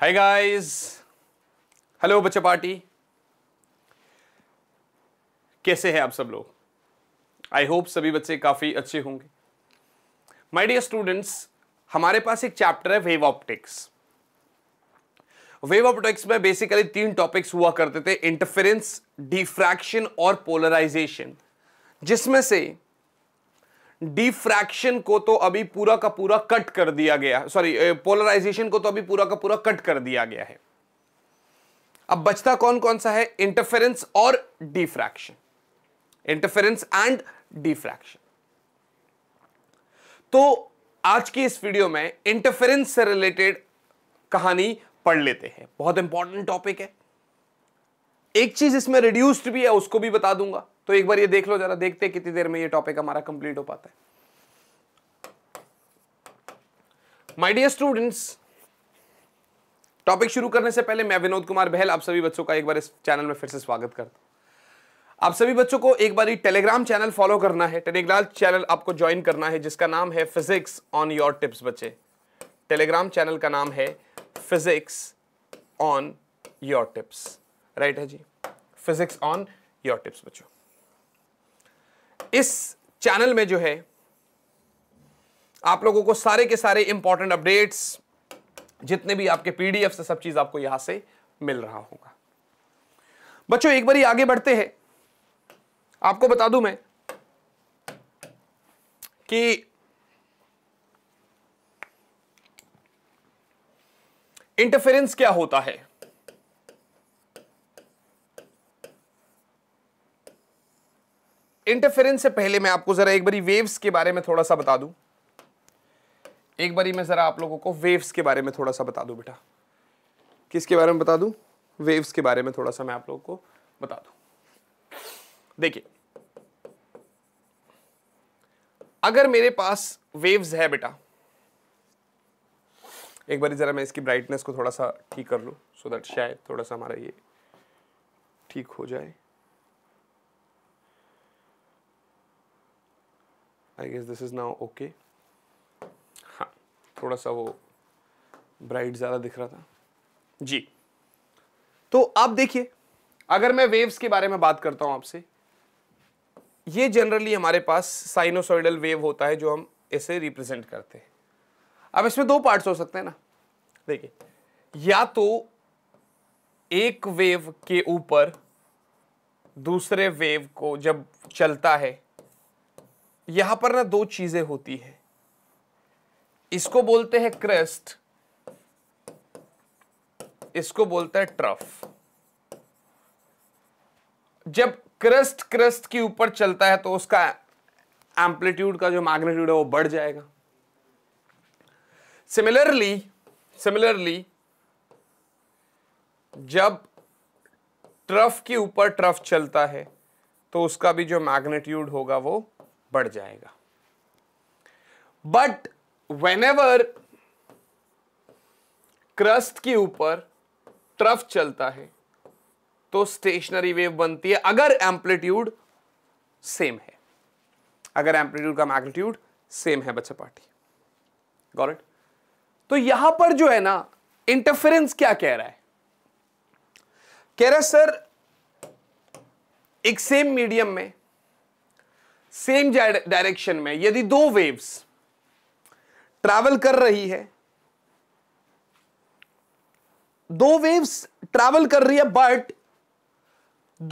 हाय guys hello बच्चा party कैसे हैं आप सब लोग आई होप सभी बच्चे काफ़ी अच्छे होंगे माय डियर स्टूडेंट्स हमारे पास एक चैप्टर है वेव ऑप्टिक्स वेव ऑप्टिक्स में बेसिकली तीन टॉपिक्स हुआ करते थे इंटरफेरेंस डिफ्रैक्शन और पोलराइजेशन जिसमें से डिफ्रैक्शन को तो अभी पूरा का पूरा कट कर दिया गया सॉरी पोलराइजेशन को तो अभी पूरा का पूरा कट कर दिया गया है अब बचता कौन कौन सा है इंटरफेरेंस और डिफ्रैक्शन इंटरफेरेंस एंड डिफ्रैक्शन तो आज की इस वीडियो में इंटरफेरेंस से रिलेटेड कहानी पढ़ लेते हैं बहुत इंपॉर्टेंट टॉपिक है एक चीज इसमें रिड्यूस्ड भी है उसको भी बता दूंगा तो एक बार ये देख लो जरा देखते हैं कितनी देर में ये टॉपिक हमारा कंप्लीट हो पाता है माय डियर स्टूडेंट्स टॉपिक शुरू करने से पहले मैं विनोद कुमार बहल आप सभी बच्चों का एक बार इस चैनल में फिर से स्वागत करता हूं आप सभी बच्चों को एक बार टेलीग्राम चैनल फॉलो करना है टेलीग्राम चैनल आपको ज्वाइन करना है जिसका नाम है फिजिक्स ऑन योर टिप्स बच्चे टेलीग्राम चैनल का नाम है physics on your tips right है जी फिजिक्स ऑन योर टिप्स बच्चों इस चैनल में जो है आप लोगों को सारे के सारे इंपॉर्टेंट अपडेट्स जितने भी आपके पीडीएफ से सब चीज आपको यहां से मिल रहा होगा बच्चों एक बारी आगे बढ़ते हैं आपको बता दूं मैं कि इंटरफेरेंस क्या होता है इंटरफेरेंस से पहले मैं आपको ज़रा एक बारी वेव्स के बारे में थोड़ा सा बता दूं एक बारी मैं ज़रा आप लोगों को वेव्स के बारे में थोड़ा सा बता दूं बेटा किसके बारे में बता दूं वेव्स के बारे में थोड़ा सा मैं आप लोगों को बता दूं देखिए अगर मेरे पास वेव्स है बेटा एक बार ज़रा मैं इसकी ब्राइटनेस को थोड़ा सा ठीक कर लू सो दैट शायद थोड़ा सा हमारा ये ठीक हो जाए I guess this is now okay हाँ थोड़ा सा वो ब्राइट ज़्यादा दिख रहा था जी तो आप देखिए अगर मैं वेव्स के बारे में बात करता हूँ आपसे ये जनरली हमारे पास साइनोसोइडल वेव होता है जो हम इसे रिप्रेजेंट करते हैं अब इसमें दो पार्ट्स हो सकते हैं ना देखिए या तो एक वेव के ऊपर दूसरे वेव को जब चलता है यहां पर ना दो चीजें होती है इसको बोलते हैं क्रेस्ट इसको बोलते हैं ट्रफ जब क्रस्ट क्रस्ट के ऊपर चलता है तो उसका एम्पलीट्यूड का जो मैग्नीट्यूड है वो बढ़ जाएगा सिमिलरली सिमिलरली जब ट्रफ के ऊपर ट्रफ चलता है तो उसका भी जो मैग्नीट्यूड होगा वो बढ़ जाएगा बट वेन एवर क्रस्ट के ऊपर ट्रफ चलता है तो स्टेशनरी वेव बनती है अगर एम्पलीट्यूड सेम है अगर एम्पलीट्यूड का मैग्नीट्यूड सेम है बच्चा पार्टी गॉरेट तो यहां पर जो है ना इंटरफेरेंस क्या कह रहा है कह रहा है सर एक सेम मीडियम में सेम डायरेक्शन में यदि दो वेव्स ट्रैवल कर रही है दो वेव्स ट्रैवल कर रही है बट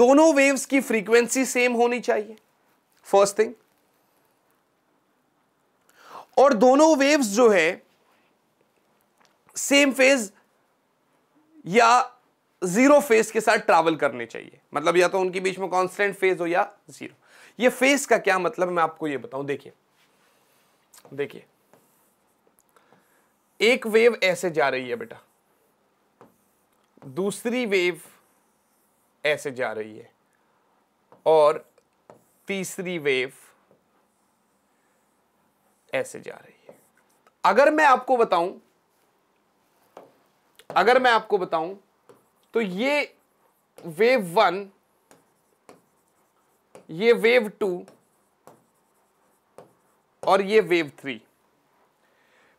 दोनों वेव्स की फ्रीक्वेंसी सेम होनी चाहिए फर्स्ट थिंग और दोनों वेव्स जो है सेम फेज या जीरो फेज के साथ ट्रैवल करने चाहिए मतलब या तो उनके बीच में कांस्टेंट फेज हो या जीरो ये फेस का क्या मतलब मैं आपको ये बताऊं देखिए देखिए एक वेव ऐसे जा रही है बेटा दूसरी वेव ऐसे जा रही है और तीसरी वेव ऐसे जा रही है अगर मैं आपको बताऊं अगर मैं आपको बताऊं तो ये वेव वन ये वेव टू और ये वेव थ्री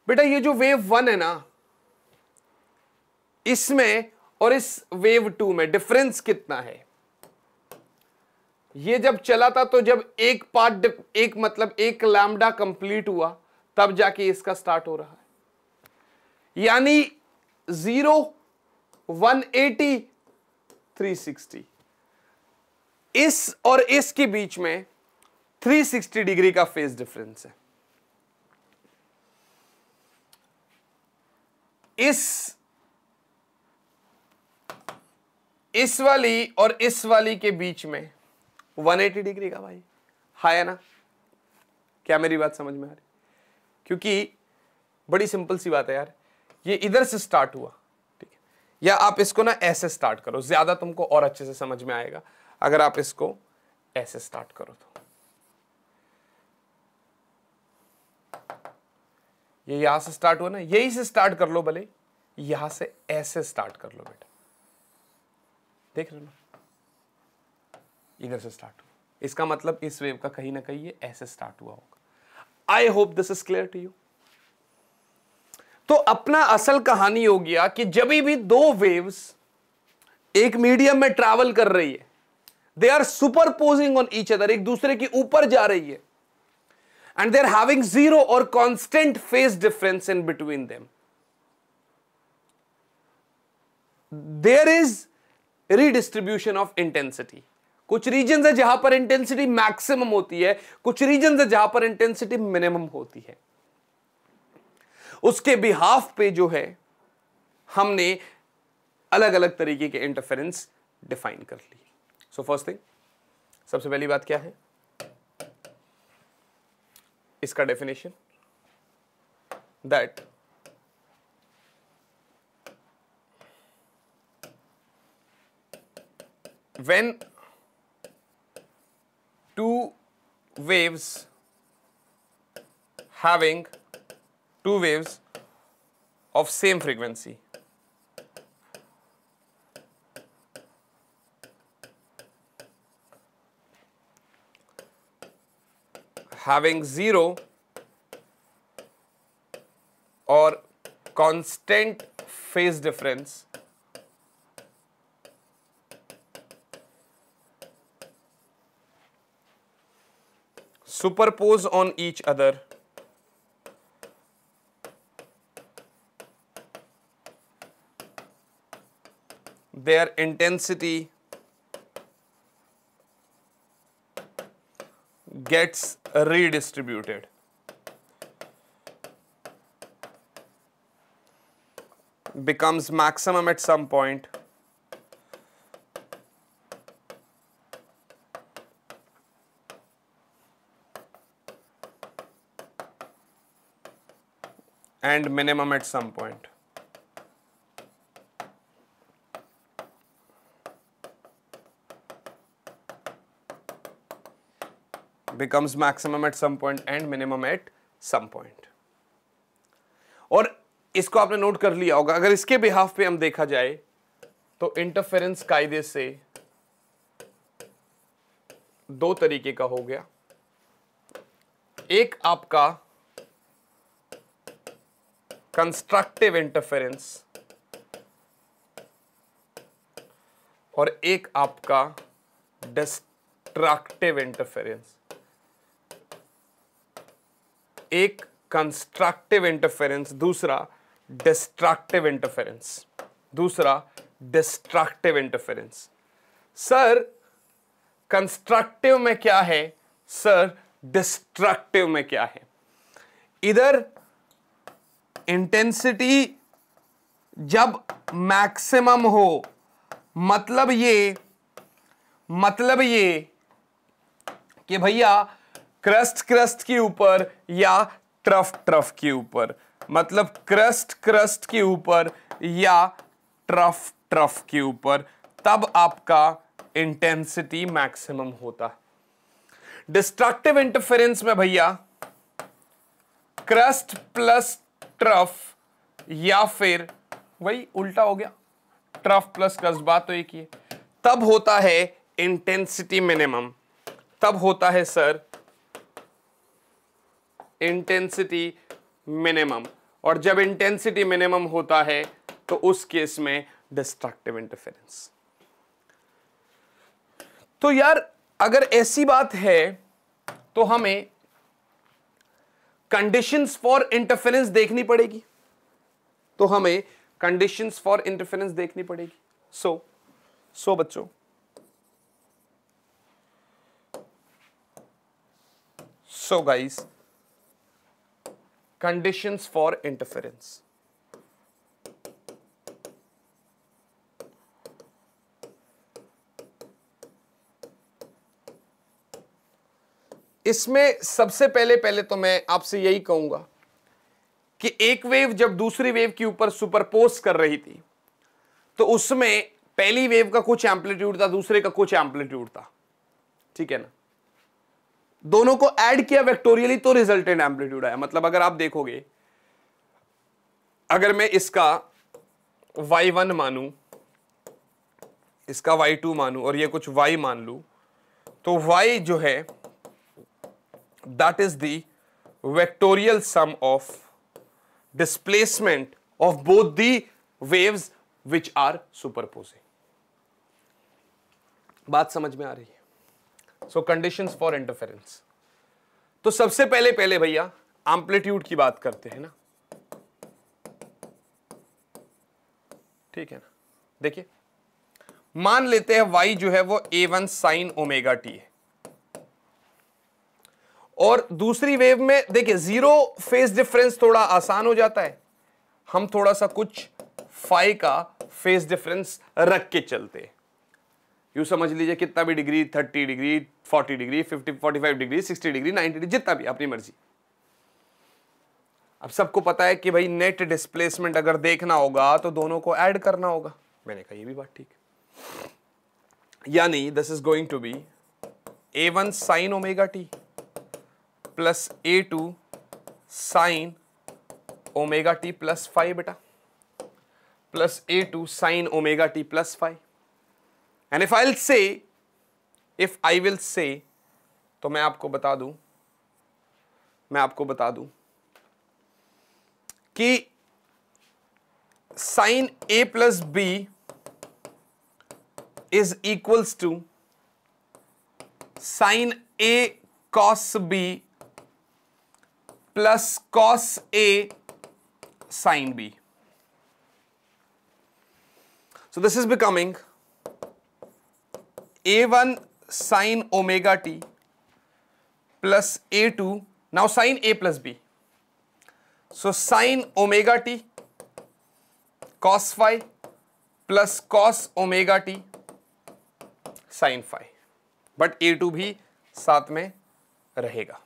बेटा ये जो वेव वन है ना इसमें और इस वेव टू में डिफरेंस कितना है ये जब चला था तो जब एक पार्ट एक मतलब एक लैमडा कंप्लीट हुआ तब जाके इसका स्टार्ट हो रहा है यानी zero one eighty three sixty इस और इस के बीच में 360 डिग्री का फेज डिफरेंस है इस इस वाली और इस वाली के बीच में 180 डिग्री का भाई हाय ना क्या मेरी बात समझ में आ रही क्योंकि बड़ी सिंपल सी बात है यार ये इधर से स्टार्ट हुआ ठीक है या आप इसको ना ऐसे स्टार्ट करो ज़्यादा तुमको और अच्छे से समझ में आएगा अगर आप इसको ऐसे स्टार्ट करो तो ये यहां से स्टार्ट हुआ ना यही से स्टार्ट कर लो भले यहां से ऐसे स्टार्ट कर लो बेटा देख रहे हो ना इधर से स्टार्ट हुआ इसका मतलब इस वेव का कहीं ना कहीं ये ऐसे स्टार्ट हुआ होगा I hope this is clear to you तो अपना असल कहानी हो गया कि जब भी दो वेव्स एक मीडियम में ट्रैवल कर रही है they are superposing on each other एक दूसरे के ऊपर जा रही है and they are having zero और constant phase difference in between them there is redistribution of intensity कुछ रीजन है जहां पर इंटेंसिटी मैक्सिमम होती है कुछ रीजन है जहां पर इंटेंसिटी मिनिमम होती है उसके बिहाफ पे जो है हमने अलग अलग तरीके के इंटरफेरेंस डिफाइन कर लिए सो फर्स्ट थिंग सबसे पहली बात क्या है इसका definition that when two waves having two waves of same frequency having 0 or constant phase difference superpose on each other their intensity gets redistributed. becomes maximum at some point and minimum at some point. becomes maximum at some point and minimum at some point. और इसको आपने note कर लिया होगा अगर इसके behalf पे हम देखा जाए तो इंटरफेरेंस कायदे से दो तरीके का हो गया एक आपका कंस्ट्रक्टिव इंटरफेरेंस और एक आपका डिस्ट्रक्टिव इंटरफेरेंस एक कंस्ट्रक्टिव इंटरफेरेंस दूसरा डिस्ट्रक्टिव इंटरफेरेंस दूसरा डिस्ट्रक्टिव इंटरफेरेंस सर कंस्ट्रक्टिव में क्या है सर डिस्ट्रक्टिव में क्या है इधर इंटेंसिटी जब मैक्सिमम हो मतलब ये मतलब ये कि भैया क्रस्ट क्रस्ट के ऊपर या ट्रफ ट्रफ के ऊपर मतलब क्रस्ट क्रस्ट के ऊपर या ट्रफ ट्रफ के ऊपर तब आपका इंटेंसिटी मैक्सिमम होता है डिस्ट्रक्टिव इंटरफेरेंस में भैया क्रस्ट प्लस ट्रफ या फिर वही उल्टा हो गया ट्रफ प्लस क्रस्ट बात तो एक ही है तब होता है इंटेंसिटी मिनिमम तब होता है सर इंटेंसिटी मिनिमम और जब इंटेंसिटी मिनिमम होता है तो उस केस में डिस्ट्रक्टिव इंटरफेरेंस तो यार अगर ऐसी बात है तो हमें कंडीशंस फॉर इंटरफेरेंस देखनी पड़ेगी तो हमें कंडीशंस फॉर इंटरफेरेंस देखनी पड़ेगी सो so, सो so बच्चों so so guys conditions for interference. इसमें सबसे पहले पहले तो मैं आपसे यही कहूंगा कि एक वेव जब दूसरी वेव के ऊपर सुपरपोज कर रही थी तो उसमें पहली वेव का कुछ एम्पलीट्यूड था दूसरे का कुछ एम्पलीट्यूड था ठीक है ना दोनों को ऐड किया वेक्टोरियली तो रिजल्टेंट एम्पलीट्यूड आया मतलब अगर आप देखोगे अगर मैं इसका वाई वन मानू इसका वाई टू मानू और ये कुछ वाई मान लू तो वाई जो है that is vectorial sum of displacement of both the waves which are superposing बात समझ में आ रही है सो कंडीशंस फॉर इंटरफेरेंस तो सबसे पहले पहले भैया एम्पलीट्यूड की बात करते हैं ना ठीक है ना देखिए मान लेते हैं वाई जो है वो A one sine omega T है और दूसरी वेव में देखिए जीरो फेज डिफरेंस थोड़ा आसान हो जाता है हम थोड़ा सा कुछ फाइव का फेज डिफरेंस रख के चलते हैं यू समझ लीजिए कितना भी degree thirty degree forty degree fifty forty five degree sixty degree ninety degree जितना भी अपनी मर्जी अब सबको पता है कि भाई नेट डिस्प्लेसमेंट अगर देखना होगा तो दोनों को ऐड करना होगा मैंने कहा ये भी बात ठीक है यानी this is going to be A one sine omega T plus A two sine omega T plus phi बेटा plus A two sine omega T plus phi and if I will say if I will say तो मैं आपको बता दूं मैं आपको बता दूं कि sine a plus b is equals to sine a cos b plus cos a sine b so this is becoming a one sine omega T plus A two now sine a plus b so sine omega t cos five plus cos omega t sine five but a two भी साथ में रहेगा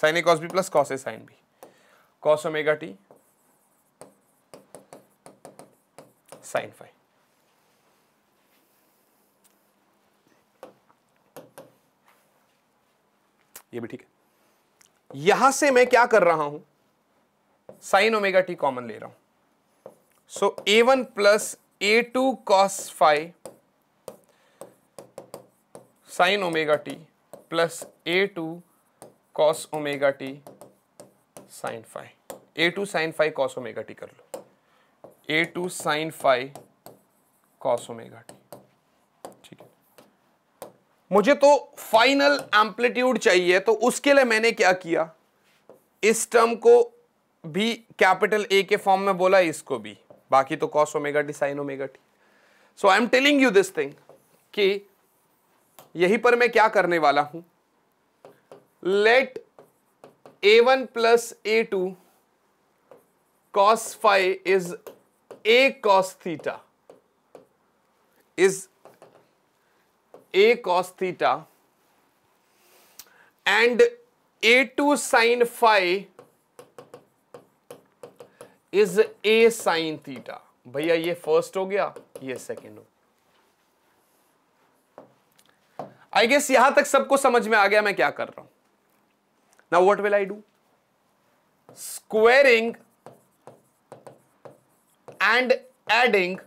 sine a cos b plus cos a sine b cos omega t sine five ये भी ठीक है यहां से मैं क्या कर रहा हूं साइन ओमेगा टी कॉमन ले रहा हूं so a one plus A two cos five sine omega T plus A two cos omega t sine five a two sine five cos omega t कर लो a two sine five cos omega t मुझे तो final amplitude चाहिए तो उसके लिए मैंने क्या किया इस टर्म को भी कैपिटल ए के फॉर्म में बोला इसको भी बाकी तो cos omega t sine omega t so I am telling you this thing कि यहीं पर मैं क्या करने वाला हूं let a one plus A two cos five is a cos theta is a cos theta and a2 sin phi is a sine theta भैया ये फर्स्ट हो गया ये सेकेंड हो आई गेस यहां तक सबको समझ में आ गया मैं क्या कर रहा हूं ना what will I do squaring and adding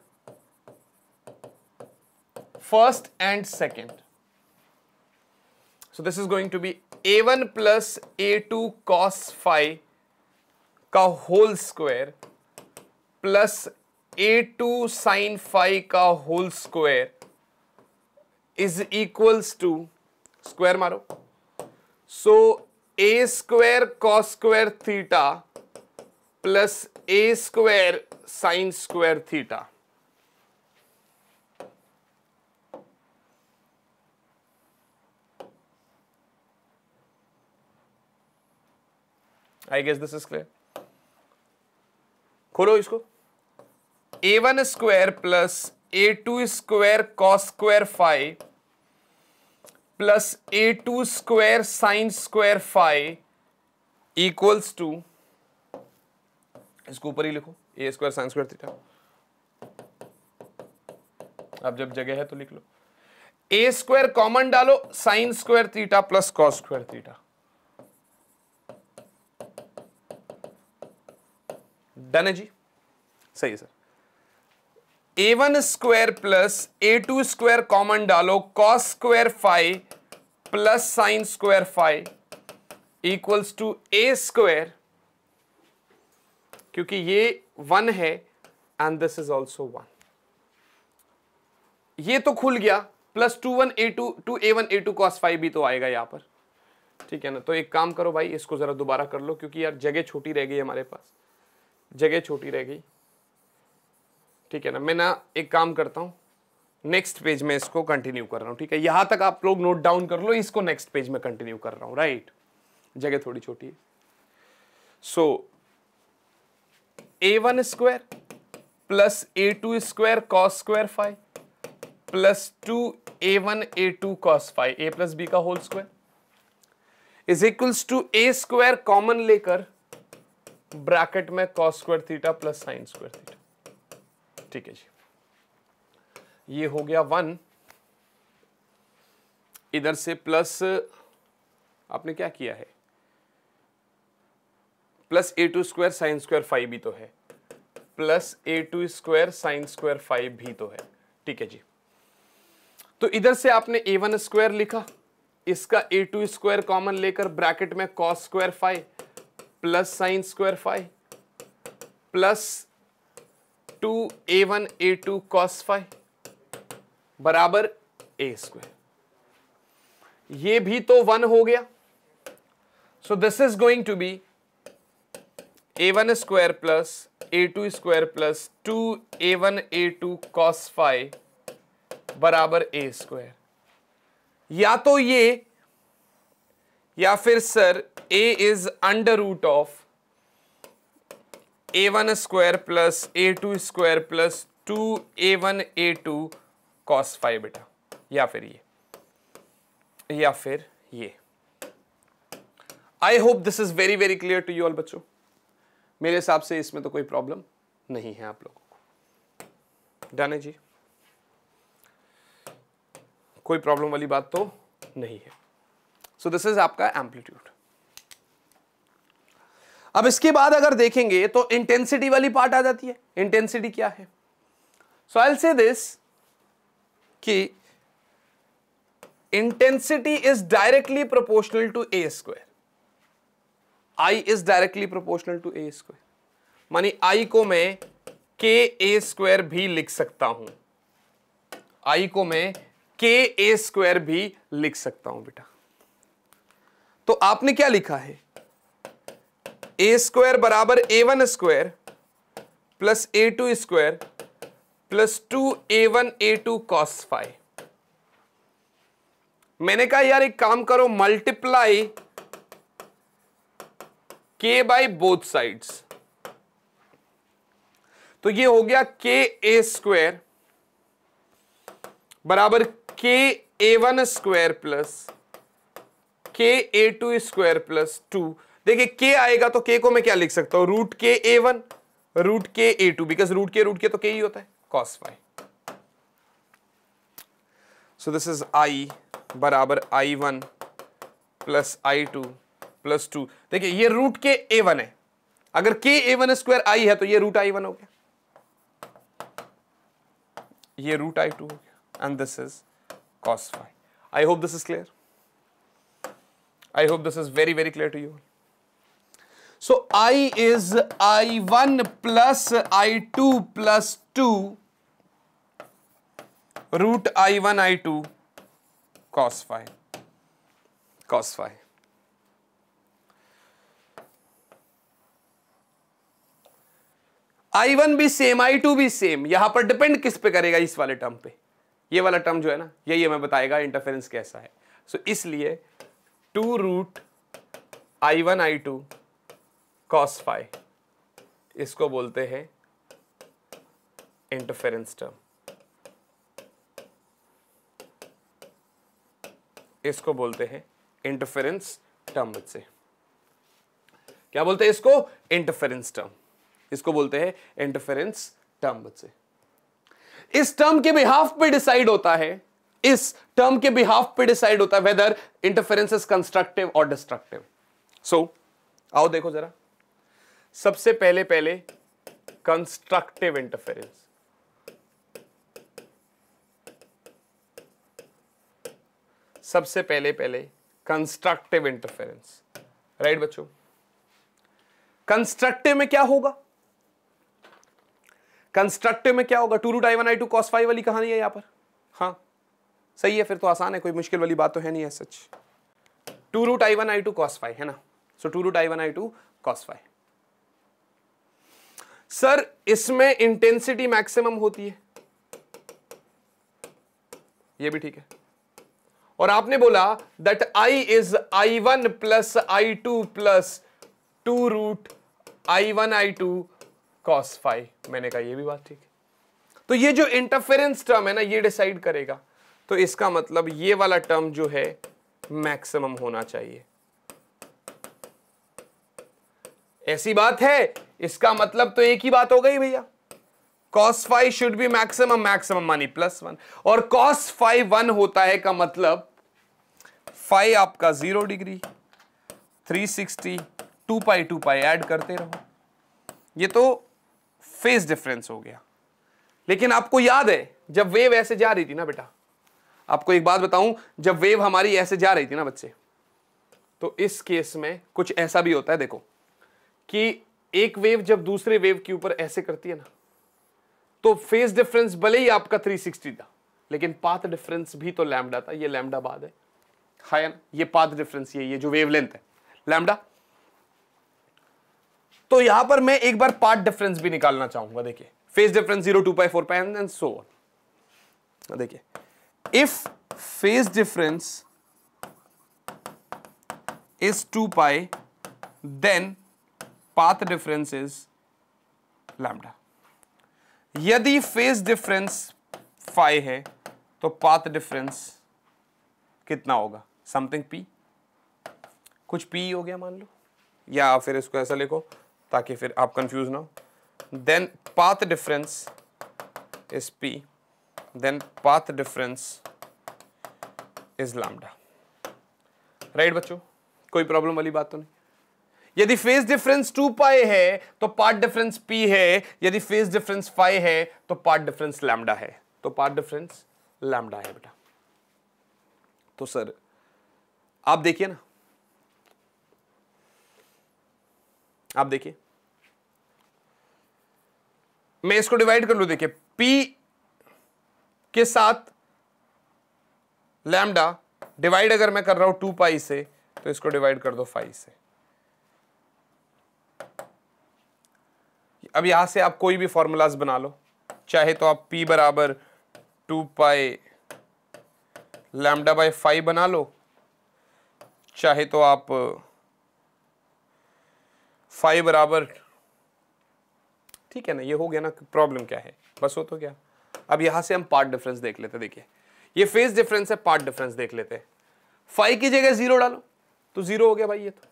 first and second. So this is going to be a1 plus a2 cos phi ka whole square plus a2 sin phi ka whole square is equals to square maro. So a square cos square theta plus a square sin square theta. I guess this is clear खोलो इसको a one square plus A two square cos square five plus A two square sine square five equals to इसको ऊपर ही लिखो a square sine square theta अब जब जगह है तो लिख लो ए स्क्वायर कॉमन डालो sine square theta plus cos square theta done है जी सही है sir a one square plus A two square common डालो cos square five plus sine square five equals to a square क्योंकि ये one है and this is also one ये तो खुल गया plus two one a two two a one a two cos five भी तो आएगा यहां पर ठीक है ना तो एक काम करो भाई इसको ज़रा दोबारा कर लो क्योंकि यार जगह छोटी रह गई हमारे पास जगह छोटी रह गई ठीक है ना मैं ना एक काम करता हूँ नेक्स्ट पेज में इसको कंटिन्यू कर रहा हूँ ठीक है यहाँ तक आप लोग नोट डाउन कर लो इसको नेक्स्ट पेज में कंटिन्यू कर रहा हूँ राइट जगह थोड़ी छोटी है so a one square plus A two square cos square five plus two a one a two cos five a plus b का whole square is equals to a square common लेकर bracket में cos square theta plus sine square theta ठीक है जी ये हो गया one इधर से प्लस आपने क्या किया है प्लस ए two square sine square five भी तो है प्लस ए two square sine square five भी तो है ठीक है जी तो इधर से आपने ए वन स्क्वायर लिखा इसका ए टू स्क्वायर कॉमन लेकर ब्रैकेट में cos square five plus sine square five plus two a one a two cos five बराबर ए स्क्वायर ये भी तो वन हो गया so this is going to be A one square plus A two square plus two a one a two cos five बराबर a square या तो ये या फिर sir a is under root of A one square plus A two square plus two a one a two cos five बेटा या फिर ये या फिर ये I hope this is very very clear to you all बच्चों मेरे हिसाब से इसमें तो कोई प्रॉब्लम नहीं है आप लोगों को डन है जी कोई प्रॉब्लम वाली बात तो नहीं है सो दिस इज आपका एम्पलीट्यूड अब इसके बाद अगर देखेंगे तो इंटेंसिटी वाली पार्ट आ जाती है इंटेंसिटी क्या है सो आई से दिस कि intensity is directly proportional to a square I is directly proportional to a square मानी आई को मैं के ए स्क्वायर भी लिख सकता हूं आई को मैं के ए स्क्वायर भी लिख सकता हूं बेटा तो आपने क्या लिखा है ए स्क्वायर बराबर a one square plus A two square plus two a one a two cos five मैंने कहा यार एक काम करो मल्टीप्लाई के बाई बोथ साइड्स तो ये हो गया के ए स्क्वायर बराबर के ए वन स्क्वायर प्लस के a two square plus two देखिए के आएगा तो के को मैं क्या लिख सकता हूं रूट के ए वन रूट के ए टू बिकॉज रूट के रूट के तो के ही होता है cos why so this is I बराबर I one plus I two plus two देखिए ये रूट के ए वन है अगर के ए वन स्क्वायर आई है तो ये रूट आई वन हो गया ये रूट आई टू हो गया and this is cos five I hope this is clear I hope this is very very clear to you so I is I one plus I two plus two root I one I two cos five cos five I one भी same I two भी same यहां पर depend किस पे करेगा इस वाले term पे ये वाला टर्म जो है ना यही हमें बताएगा इंटरफेरेंस कैसा है सो so, इसलिए two root I one I two cos five इसको बोलते हैं इंटरफेरेंस टर्म इसको बोलते हैं इंटरफेरेंस टर्म बच्चे क्या बोलते हैं इसको इंटरफेरेंस टर्म इसको बोलते हैं इंटरफेरेंस टर्म बच्चे इस टर्म के बिहाफ पे डिसाइड होता है इस टर्म के बिहाफ पे डिसाइड होता है वेदर इंटरफेरेंस इज कंस्ट्रक्टिव और डिस्ट्रक्टिव सो आओ देखो जरा सबसे पहले पहले कंस्ट्रक्टिव इंटरफेरेंस सबसे पहले पहले कंस्ट्रक्टिव इंटरफेरेंस राइट बच्चों कंस्ट्रक्टिव में क्या होगा कंस्ट्रक्टिव में क्या होगा two I one I two cos five वाली कहानी है यहां पर हाँ सही है फिर तो आसान है कोई मुश्किल वाली बात तो है नहीं है सच two root I one I two cos five है ना so two root I one I two cos five sir इसमें इंटेंसिटी मैक्सिमम होती है ये भी ठीक है और आपने बोला that I is I one plus I two plus two root I one I two cos five मैंने कहा ये भी बात ठीक है तो ये जो इंटरफेरेंस टर्म है ना ये डिसाइड करेगा तो इसका मतलब ये वाला टर्म जो है मैक्सिमम होना चाहिए ऐसी बात है इसका मतलब तो एक ही बात हो गई भैया cos five should be maximum maximum मानी प्लस वन और कॉस फाइव वन होता है का मतलब फाइव आपका zero degree three sixty two pi two pi add करते रहो ये तो फेस डिफरेंस हो गया लेकिन आपको याद है जब वेव ऐसे जा रही थी ना बेटा आपको एक बात बताऊं जब वेव हमारी ऐसे जा रही थी ना बच्चे तो इस केस में कुछ ऐसा भी होता है देखो कि एक वेव जब दूसरे वेव के ऊपर ऐसे करती है ना तो फेस डिफरेंस भले ही आपका 360 था लेकिन पाथ डिफरेंस भी तो लैमडा था ये लैमडा बाद है हाय ये पाथ डिफरेंस ये ये जो वेव लेंथ है लैमडा तो यहां पर मैं एक बार पाथ डिफरेंस भी निकालना चाहूंगा देखिए phase difference zero two pi four pi and so on देखिए if phase difference is two pi then path difference is lambda यदि फेज डिफरेंस फाइ है तो पाथ डिफरेंस कितना होगा समथिंग पी कुछ पी हो गया मान लो या फिर इसको ऐसा लिखो ताकि फिर आप कंफ्यूज ना हो then path difference is p then path difference is lambda. Right right, बच्चों कोई प्रॉब्लम वाली बात तो नहीं यदि फेज डिफरेंस टू पाई है तो पार्ट डिफरेंस पी है यदि फेज डिफरेंस फाइव है तो पार्ट डिफरेंस लैमडा है तो पार्ट डिफरेंस लैमडा है बेटा तो सर आप देखिए ना आप देखिए मैं इसको डिवाइड कर लू देखिए पी के साथ लैमडा डिवाइड अगर मैं कर रहा हूं टू पाई से तो इसको डिवाइड कर दो फाइव से अब यहां से आप कोई भी फॉर्मूलाज बना लो चाहे तो आप p बराबर two pi lambda by five बना लो चाहे तो आप फाइव बराबर ठीक है ना ये हो गया ना प्रॉब्लम क्या है बस हो तो क्या अब यहां से हम पार्ट डिफरेंस देख लेते देखिए ये फेस डिफरेंस है पार्ट डिफरेंस देख लेते फाइव की जगह जीरो डालो तो जीरो हो गया भाई ये तो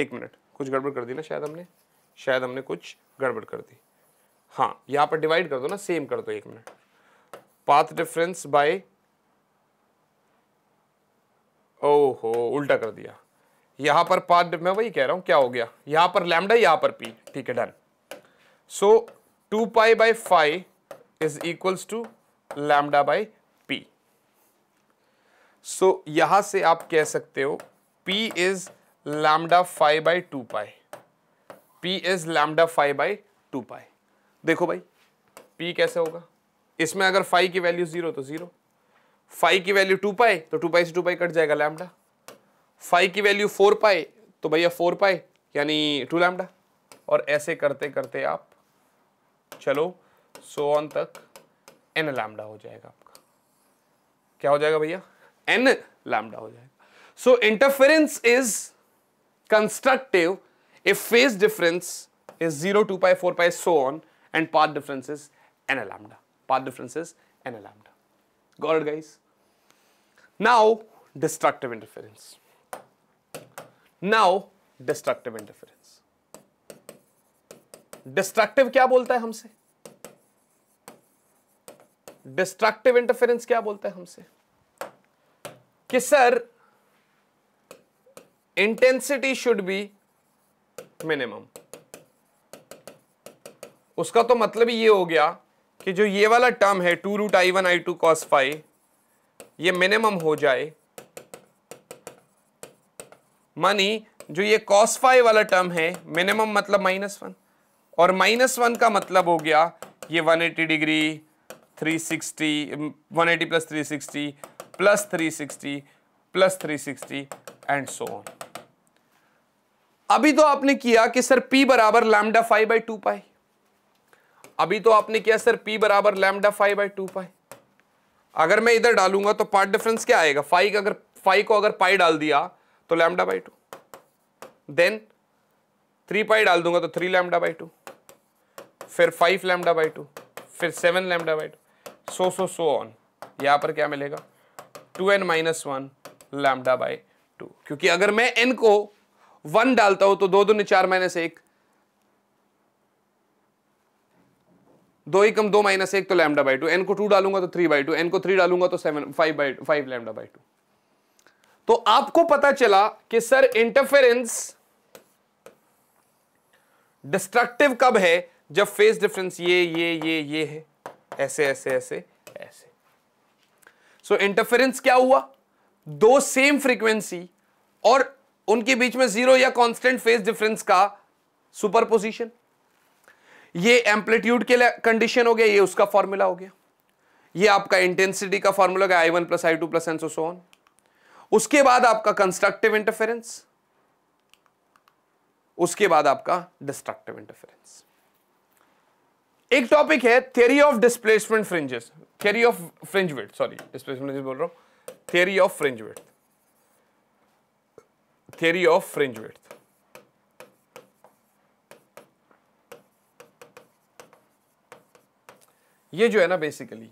एक मिनट कुछ गड़बड़ कर दी ना शायद हमने शायद हमने कुछ गड़बड़ कर दी हाँ यहां पर डिवाइड कर दो ना सेम कर दो एक मिनट पाथ डिफरेंस बाय ओहो उल्टा कर दिया यहां पर पाथ मैं वही कह रहा हूं क्या हो गया यहां पर लैमडा यहां पर पी ठीक है done so two pi by five is equals to lambda by p so यहां से आप कह सकते हो p is lambda five by two pi p is lambda five by two pi देखो भाई पी कैसे होगा इसमें अगर फाइव की वैल्यू जीरो तो जीरो फाइव की वैल्यू टू पाए तो टू पाई से टू पाई कट जाएगा लैमडा फाइव की वैल्यू फोर पाए तो भैया फोर पाए यानी टू लैमडा और ऐसे करते करते आप चलो सो ऑन तक एन लैमडा हो जाएगा आपका क्या हो जाएगा भैया एन लैमडा हो जाएगा so interference is constructive if phase difference is zero two pi four pi so on and path difference is n lambda path difference is n lambda god guys now destructive interference now destructive interference destructive क्या बोलता है हमसे destructive interference क्या बोलता है हमसे कि sir intensity should be minimum उसका तो मतलब ये हो गया कि जो ये वाला टर्म है two root I one I two cos five ये मिनिमम हो जाए मानी जो ये कॉस फाइव वाला टर्म है मिनिमम मतलब माइनस वन और माइनस वन का मतलब हो गया ये 180 degree 360 180 plus 360 plus 360 plus 360 and so on अभी तो आपने किया कि सर P बराबर lambda five by two pi अभी तो आपने किया सर P बराबर lambda five by two pi अगर मैं इधर डालूंगा तो पार्ट डिफरेंस क्या आएगा फाइव अगर फाइव को अगर पाई डाल दिया तो lambda by two then three pi डाल दूंगा तो थ्री लैमडा बाई टू फिर फाइव लैमडा बाई टू फिर seven lambda by two so so so on यहाँ पर क्या मिलेगा two n minus one lambda by two क्योंकि अगर मैं एन को वन डालता हूं तो दो दो चार माइनस एक दो कम दो माइनस एक तो लैमडा बाई टू एन को टू डालूंगा तो थ्री बाई टू एन को थ्री डालूंगा तो seven five by five lambda by two तो आपको पता चला कि सर इंटरफेरेंस डिस्ट्रक्टिव कब है जब फेस डिफरेंस ये ये ये ये है ऐसे ऐसे ऐसे ऐसे सो so, इंटरफेरेंस क्या हुआ दो सेम फ्रीक्वेंसी और उनके बीच में जीरो या कांस्टेंट फेस डिफरेंस का सुपरपोजिशन ये एम्पलीट्यूड के कंडीशन हो गया ये उसका फॉर्मूला हो गया ये आपका इंटेंसिटी का फॉर्मूला गया I one plus I two plus n so on उसके बाद आपका कंस्ट्रक्टिव इंटरफेरेंस उसके बाद आपका डिस्ट्रक्टिव इंटरफेरेंस एक टॉपिक है theory of displacement fringes theory of fringe width sorry displacement बोल रहा हूं theory of fringe width theory of fringe width ये जो है ना बेसिकली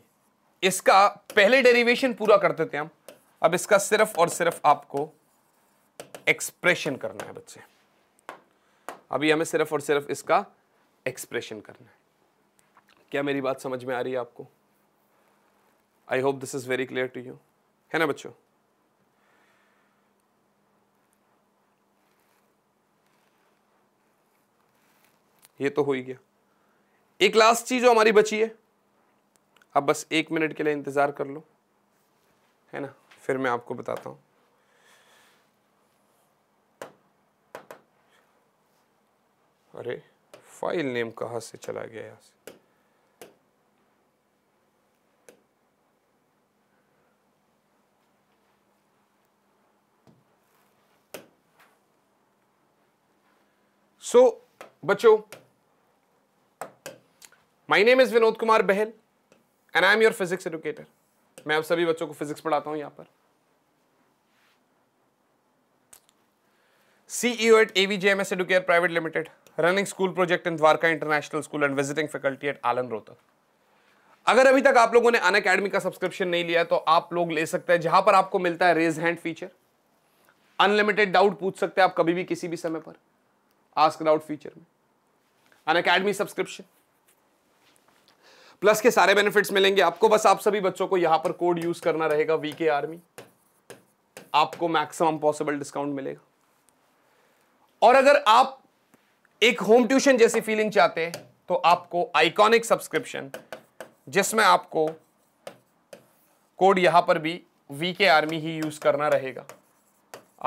इसका पहले डेरिवेशन पूरा करते थे हम अब इसका सिर्फ और सिर्फ आपको एक्सप्रेशन करना है बच्चे अभी हमें सिर्फ और सिर्फ इसका एक्सप्रेशन करना है क्या मेरी बात समझ में आ रही है आपको I hope this is very clear to you है ना बच्चों ये तो हो ही गया एक लास्ट चीज जो हमारी बची है अब बस एक मिनट के लिए इंतज़ार कर लो है ना फिर मैं आपको बताता हूं अरे फाइल नेम कहाँ से चला गया यहाँ से सो so, बच्चों my name is Vinod Kumar Bahl and I am your physics educator मैं अब सभी बच्चों को फिजिक्स पढ़ाता हूं यहां पर CEO at AVJMS educare private limited running school project in Dwarka international school and visiting faculty at Allen Rohtak अगर अभी तक आप लोगों ने अन अकेडमी का सब्सक्रिप्शन नहीं लिया तो आप लोग ले सकते हैं जहां पर आपको मिलता है raise hand feature unlimited doubt पूछ सकते हैं आप कभी भी किसी भी समय पर आस्क डाउट फीचर में अन अकेडमी सब्सक्रिप्शन प्लस के सारे बेनिफिट्स मिलेंगे आपको बस आप सभी बच्चों को यहां पर कोड यूज करना रहेगा वीके आर्मी आपको मैक्सिमम पॉसिबल डिस्काउंट मिलेगा और अगर आप एक होम ट्यूशन जैसी फीलिंग चाहते हैं तो आपको आइकॉनिक सब्सक्रिप्शन जिसमें आपको कोड यहां पर भी वीके आर्मी ही यूज करना रहेगा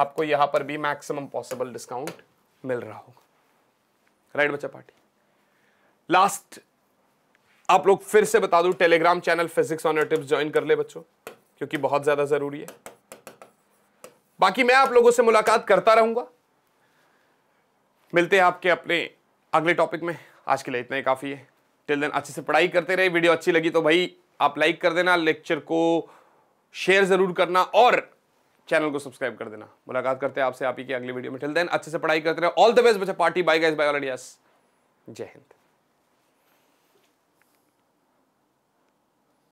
आपको यहां पर भी मैक्सिमम पॉसिबल डिस्काउंट मिल रहा होगा राइट बच्चा पार्टी लास्ट आप लोग फिर से बता दू Telegram channel physics honour tips join कर ले बच्चों क्योंकि बहुत ज्यादा जरूरी है बाकी मैं आप लोगों से मुलाकात करता रहूंगा मिलते हैं आपके अपने अगले टॉपिक में आज के लिए इतना ही काफ़ी है टिल देन अच्छे से पढ़ाई करते रहे वीडियो अच्छी लगी तो भाई आप लाइक कर देना लेक्चर को शेयर ज़रूर करना और चैनल को सब्सक्राइब कर देना मुलाकात करते हैं आपसे आप ही की अगली वीडियो में टिल देन अच्छे से पढ़ाई करते रहे ऑल द बेस्ट बच्चा party bye guys bye all India जय हिंद